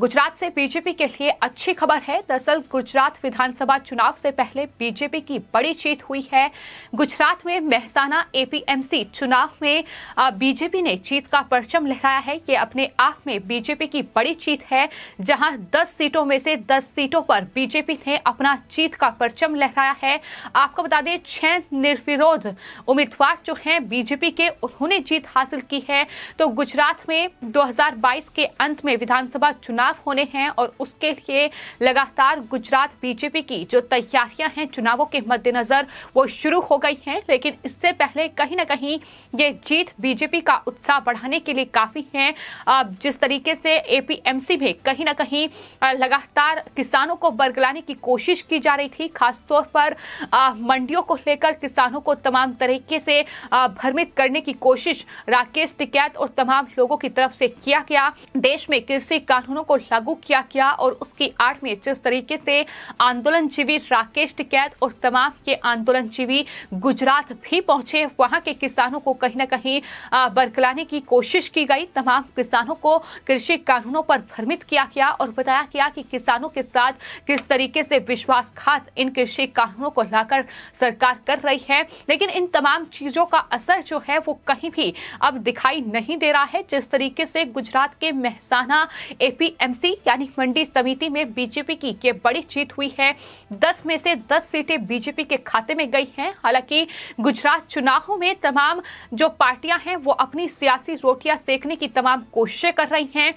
गुजरात से बीजेपी के लिए अच्छी खबर है दरअसल गुजरात विधानसभा चुनाव से पहले बीजेपी की बड़ी जीत हुई है गुजरात में मेहसाना एपीएमसी चुनाव में बीजेपी ने जीत का परचम लहराया है ये अपने आप में बीजेपी की बड़ी जीत है जहां 10 सीटों में से 10 सीटों पर बीजेपी ने अपना जीत का परचम लहराया है आपको बता दें छह निर्विरोध उम्मीदवार जो हैं बीजेपी के उन्होंने जीत हासिल की है तो गुजरात में दो के अंत में विधानसभा चुनाव चुनाव होने हैं और उसके लिए लगातार गुजरात बीजेपी की जो तैयारियां हैं चुनावों के मद्देनजर वो शुरू हो गई हैं लेकिन इससे पहले कहीं ना कहीं ये जीत बीजेपी का उत्साह बढ़ाने के लिए काफी है जिस तरीके से एपीएमसी में कहीं ना कहीं लगातार किसानों को बरगलाने की कोशिश की जा रही थी खासतौर पर मंडियों को लेकर किसानों को तमाम तरीके से भ्रमित करने की कोशिश राकेश टिकैत और तमाम लोगों की तरफ से किया गया देश में कृषि कानूनों को लागू किया गया और उसकी आड़ में जिस तरीके से आंदोलनजीवी राकेश टिकैत और तमाम के आंदोलनजीवी गुजरात भी पहुंचे वहां के किसानों को कहीं ना कहीं बरकलाने की कोशिश की गई तमाम किसानों को कृषि कानूनों पर भ्रमित किया गया और बताया गया कि किसानों के साथ किस तरीके से विश्वासघात इन कृषि कानूनों को लाकर सरकार कर रही है लेकिन इन तमाम चीजों का असर जो है वो कहीं भी अब दिखाई नहीं दे रहा है जिस तरीके से गुजरात के महसाना एपीएम एमसी यानी मंडी समिति में बीजेपी की ये बड़ी जीत हुई है दस में से दस सीटें बीजेपी के खाते में गई हैं हालांकि गुजरात चुनावों में तमाम जो पार्टियां हैं वो अपनी सियासी रोटियां सेकने की तमाम कोशिशें कर रही हैं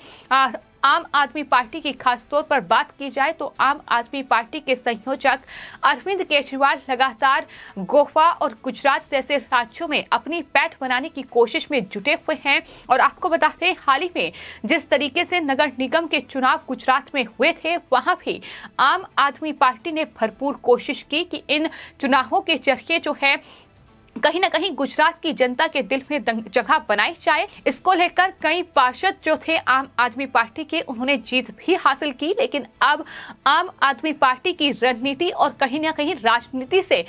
आम आदमी पार्टी की खास तौर पर बात की जाए तो आम आदमी पार्टी के संयोजक अरविंद केजरीवाल लगातार गोवा और गुजरात जैसे राज्यों में अपनी पैठ बनाने की कोशिश में जुटे हुए हैं और आपको बता दें हाल ही में जिस तरीके से नगर निगम के चुनाव गुजरात में हुए थे वहां भी आम आदमी पार्टी ने भरपूर कोशिश की कि इन चुनावों के जरिए जो है कहीं ना कहीं गुजरात की जनता के दिल में जगह बनाई जाए इसको लेकर कई पार्षद जो थे आम आदमी पार्टी के उन्होंने जीत भी हासिल की लेकिन अब आम आदमी पार्टी की रणनीति और कहीं ना कहीं राजनीति से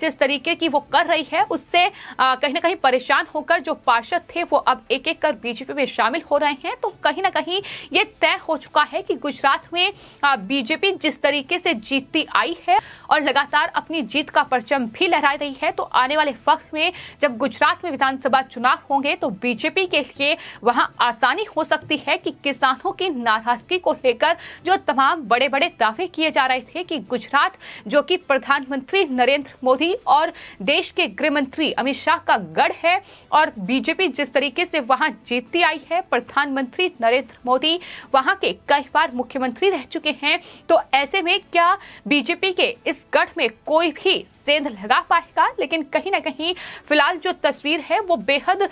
जिस तरीके की वो कर रही है उससे कहीं ना कहीं परेशान होकर जो पार्षद थे वो अब एक एक कर बीजेपी में शामिल हो रहे हैं तो कहीं ना कहीं ये तय हो चुका है कि गुजरात में बीजेपी जिस तरीके से जीतती आई है और लगातार अपनी जीत का परचम भी लहरा रही है तो आने वाले वक्त में जब गुजरात में विधानसभा चुनाव होंगे तो बीजेपी के लिए वहां आसानी हो सकती है कि किसानों की नाराजगी को लेकर जो तमाम बड़े बड़े दावे किए जा रहे थे कि गुजरात जो कि प्रधानमंत्री नरेंद्र मोदी और देश के गृह मंत्री अमित शाह का गढ़ है और बीजेपी जिस तरीके से वहां जीतती आई है प्रधानमंत्री नरेंद्र मोदी वहां के कई बार मुख्यमंत्री रह चुके हैं तो ऐसे में क्या बीजेपी के इस गढ़ में कोई भी सेंध लगा पाएगा लेकिन कहीं ना कहीं फिलहाल जो तस्वीर है वो बेहद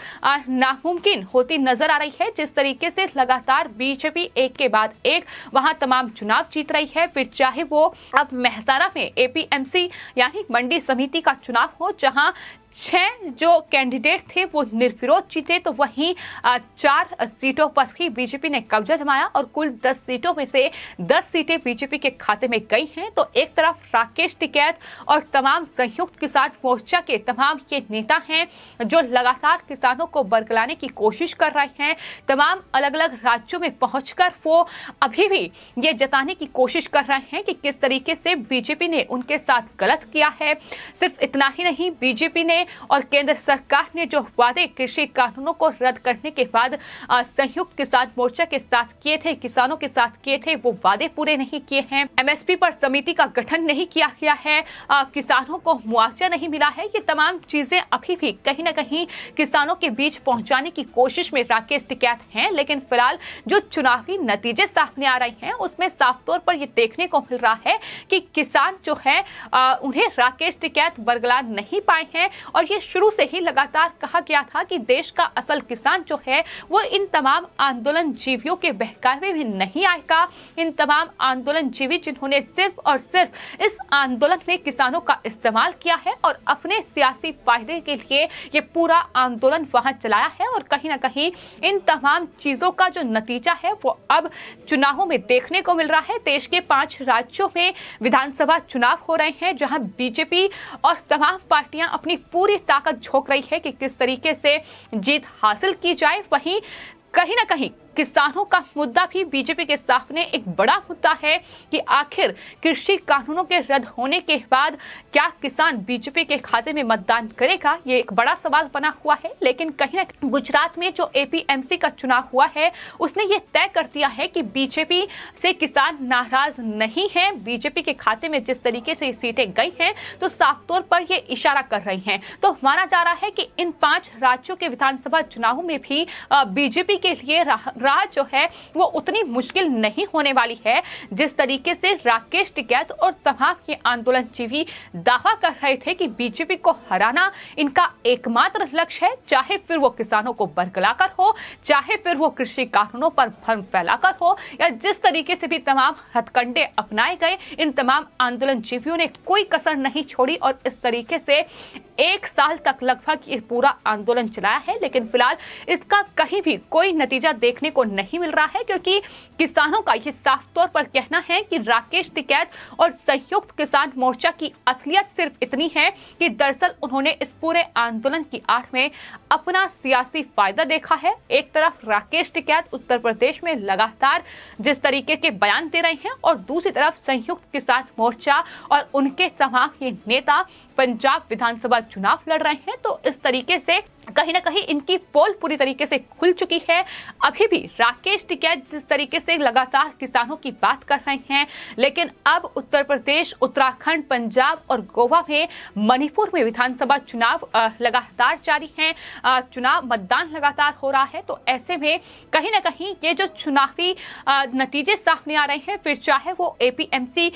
नामुमकिन होती नजर आ रही है जिस तरीके से लगातार बीजेपी एक के बाद एक वहां तमाम चुनाव जीत रही है फिर चाहे वो अब महसाना में एपीएमसी यानी मंडी समिति का चुनाव हो जहां छह जो कैंडिडेट थे वो निर्विरोध जीते तो वहीं चार सीटों पर भी बीजेपी ने कब्जा जमाया और कुल दस सीटों में से दस सीटें बीजेपी के खाते में गई हैं तो एक तरफ राकेश टिकैत और तमाम संयुक्त किसान मोर्चा के तमाम ये नेता हैं जो लगातार किसानों को बरगलाने की कोशिश कर रहे हैं तमाम अलग अलग राज्यों में पहुंचकर वो अभी भी ये जताने की कोशिश कर रहे हैं कि किस तरीके से बीजेपी ने उनके साथ गलत किया है सिर्फ इतना ही नहीं बीजेपी ने हैं और केंद्र सरकार ने जो वादे कृषि कानूनों को रद्द करने के बाद संयुक्त किसान मोर्चा के साथ किए थे किसानों के साथ किए थे वो वादे पूरे नहीं किए हैं एमएसपी पर समिति का गठन नहीं किया गया है किसानों को मुआवजा नहीं मिला है ये तमाम चीजें अभी भी कहीं ना कहीं किसानों के बीच पहुंचाने की कोशिश में राकेश टिकैत हैं लेकिन फिलहाल जो चुनावी नतीजे सामने आ रहे हैं उसमें साफ तौर पर ये देखने को मिल रहा है कि किसान जो है आ, उन्हें राकेश टिकैत बरगला नहीं पाए हैं और ये शुरू से ही लगातार कहा गया था कि देश का असल किसान जो है वो इन तमाम आंदोलन जीवियों के बहकावे में नहीं आएगा इन तमाम आंदोलन जीवी जिन्होंने सिर्फ और सिर्फ इस आंदोलन में किसानों का इस्तेमाल किया है और अपने सियासी फायदे के लिए ये पूरा आंदोलन वहां चलाया है और कहीं ना कहीं इन तमाम चीजों का जो नतीजा है वो अब चुनावों में देखने को मिल रहा है देश के पांच राज्यों में विधानसभा चुनाव हो रहे हैं जहां बीजेपी और तमाम पार्टियां अपनी पूरी पूरी ताकत झोंक रही है कि किस तरीके से जीत हासिल की जाए वहीं कहीं ना कहीं किसानों का मुद्दा भी बीजेपी के सामने एक बड़ा मुद्दा है कि आखिर कृषि कानूनों के रद्द होने के बाद क्या किसान बीजेपी के खाते में मतदान करेगा ये एक बड़ा सवाल बना हुआ है लेकिन कहीं ना गुजरात में जो एपीएमसी का चुनाव हुआ है उसने ये तय कर दिया है कि बीजेपी से किसान नाराज नहीं है बीजेपी के खाते में जिस तरीके से ये सीटें गई हैं तो साफ तौर पर ये इशारा कर रही हैं तो माना जा रहा है कि इन पांच राज्यों के विधानसभा चुनावों में भी बीजेपी के लिए राह जो है वो उतनी मुश्किल नहीं होने वाली है जिस तरीके से राकेश टिकैत और तमाम के आंदोलन जीवी दावा कर रहे थे कि बीजेपी को हराना इनका एकमात्र लक्ष्य है चाहे फिर वो किसानों को बरकलाकर हो चाहे फिर वो कृषि कानूनों पर भर्म फैलाकर हो या जिस तरीके से भी तमाम हथकंडे अपनाए गए इन तमाम आंदोलन जीवियों ने कोई कसर नहीं छोड़ी और इस तरीके से एक साल तक लगभग ये पूरा आंदोलन चलाया है लेकिन फिलहाल इसका कहीं भी कोई नतीजा देखने को नहीं मिल रहा है क्योंकि किसानों का यह साफ तौर पर कहना है कि राकेश टिकैत और संयुक्त किसान मोर्चा की असलियत सिर्फ इतनी है कि दरअसल उन्होंने इस पूरे आंदोलन की आठ में अपना सियासी फायदा देखा है एक तरफ राकेश टिकैत उत्तर प्रदेश में लगातार जिस तरीके के बयान दे रहे हैं और दूसरी तरफ संयुक्त किसान मोर्चा और उनके तमाम ये नेता पंजाब विधानसभा चुनाव लड़ रहे हैं तो इस तरीके से कहीं ना कहीं इनकी पोल पूरी तरीके से खुल चुकी है अभी भी राकेश टिकैत जिस तरीके से लगातार किसानों की बात कर रहे हैं लेकिन अब उत्तर प्रदेश उत्तराखंड पंजाब और गोवा में मणिपुर में विधानसभा चुनाव लगातार जारी हैं चुनाव मतदान लगातार हो रहा है तो ऐसे में कहीं ना कहीं ये जो चुनावी नतीजे सामने आ रहे हैं फिर चाहे वो एपीएमसी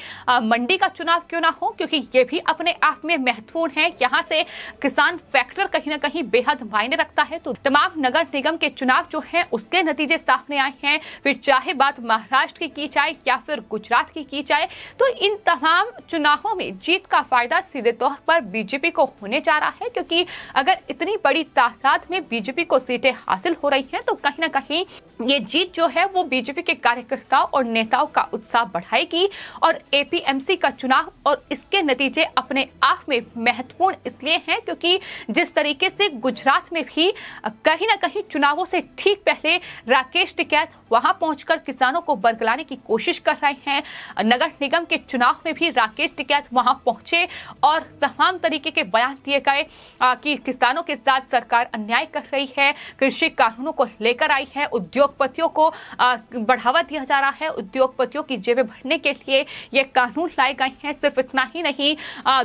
मंडी का चुनाव क्यों ना हो क्योंकि ये भी अपने आप में महत्वपूर्ण है यहाँ से किसान फैक्टर कहीं ना कहीं बेहद बहुत मायने रखता है तो तमाम नगर निगम के चुनाव जो है उसके नतीजे सामने आए हैं फिर चाहे बात महाराष्ट्र की की जाए या फिर गुजरात की की जाए तो इन तमाम चुनावों में जीत का फायदा सीधे तौर पर बीजेपी को होने जा रहा है क्योंकि अगर इतनी बड़ी तादाद में बीजेपी को सीटें हासिल हो रही हैं तो कहीं ना कहीं ये जीत जो है वो बीजेपी के कार्यकर्ताओं और नेताओं का उत्साह बढ़ाएगी और एपीएमसी का चुनाव और इसके नतीजे अपने आप में महत्वपूर्ण इसलिए हैं क्योंकि जिस तरीके से गुजरात गुजरात में भी कहीं ना कहीं चुनावों से ठीक पहले राकेश टिकैत वहां पहुंचकर किसानों को बरगलाने की कोशिश कर रहे हैं नगर निगम के चुनाव में भी राकेश टिकैत वहां पहुंचे और तमाम तरीके के बयान दिए गए कि किसानों के साथ सरकार अन्याय कर रही है कृषि कानूनों को लेकर आई है उद्योगपतियों को बढ़ावा दिया जा रहा है उद्योगपतियों की जेबें भरने के लिए ये कानून लाए गए हैं सिर्फ इतना ही नहीं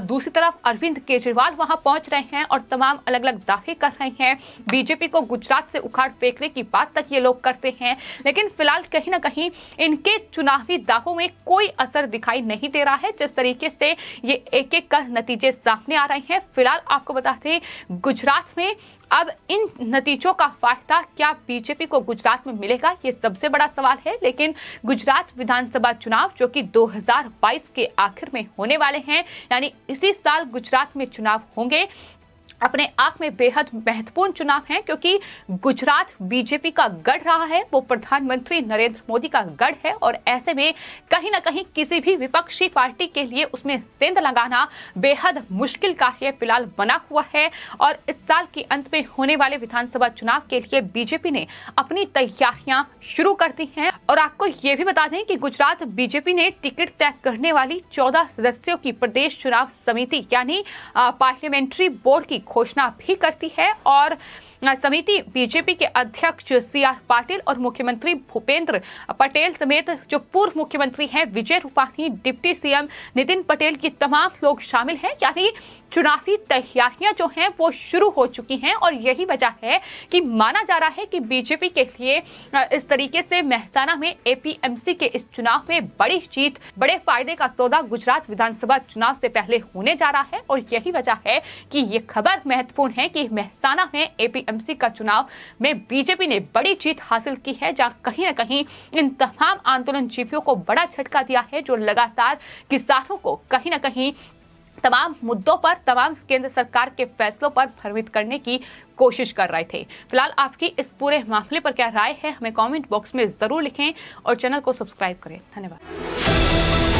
दूसरी तरफ अरविंद केजरीवाल वहां पहुंच रहे हैं और तमाम अलग अलग दावे कर कर रहे हैं बीजेपी को गुजरात से उखाड़ फेंकने की बात तक ये लोग करते हैं लेकिन फिलहाल कहीं ना कहीं इनके चुनावी दावों में कोई असर दिखाई नहीं दे रहा है जिस तरीके से ये एक एक कर नतीजे सामने आ रहे हैं फिलहाल आपको बताते गुजरात में अब इन नतीजों का फायदा क्या बीजेपी को गुजरात में मिलेगा ये सबसे बड़ा सवाल है लेकिन गुजरात विधानसभा चुनाव जो कि 2022 के आखिर में होने वाले हैं यानी इसी साल गुजरात में चुनाव होंगे अपने आप में बेहद महत्वपूर्ण चुनाव है क्योंकि गुजरात बीजेपी का गढ़ रहा है वो प्रधानमंत्री नरेंद्र मोदी का गढ़ है और ऐसे में कहीं ना कहीं किसी भी विपक्षी पार्टी के लिए उसमें सेंध लगाना बेहद मुश्किल कार्य फिलहाल बना हुआ है और इस साल के अंत में होने वाले विधानसभा चुनाव के लिए बीजेपी ने अपनी तैयारियां शुरू कर दी हैं और आपको ये भी बता दें कि गुजरात बीजेपी ने टिकट तय करने वाली 14 सदस्यों की प्रदेश चुनाव समिति यानी पार्लियामेंट्री बोर्ड की घोषणा भी करती है और समिति बीजेपी के अध्यक्ष सी आर पाटिल और मुख्यमंत्री भूपेंद्र पटेल समेत जो पूर्व मुख्यमंत्री हैं विजय रूपाणी डिप्टी सीएम नितिन पटेल की तमाम लोग शामिल हैं यानी चुनावी तैयारियां जो हैं वो शुरू हो चुकी हैं और यही वजह है कि माना जा रहा है कि बीजेपी के लिए इस तरीके से महसाना में एपीएमसी के इस चुनाव में बड़ी जीत बड़े फायदे का सौदा गुजरात विधानसभा चुनाव से पहले होने जा रहा है और यही वजह है कि ये खबर महत्वपूर्ण है कि महसाना में एपीएम एमसी का चुनाव में बीजेपी ने बड़ी जीत हासिल की है जहां कहीं ना कहीं इन तमाम आंदोलन जीवियों को बड़ा झटका दिया है जो लगातार किसानों को कहीं ना कहीं तमाम मुद्दों पर तमाम केंद्र सरकार के फैसलों पर भ्रमित करने की कोशिश कर रहे थे फिलहाल आपकी इस पूरे मामले पर क्या राय है हमें कमेंट बॉक्स में जरूर लिखें और चैनल को सब्सक्राइब करें धन्यवाद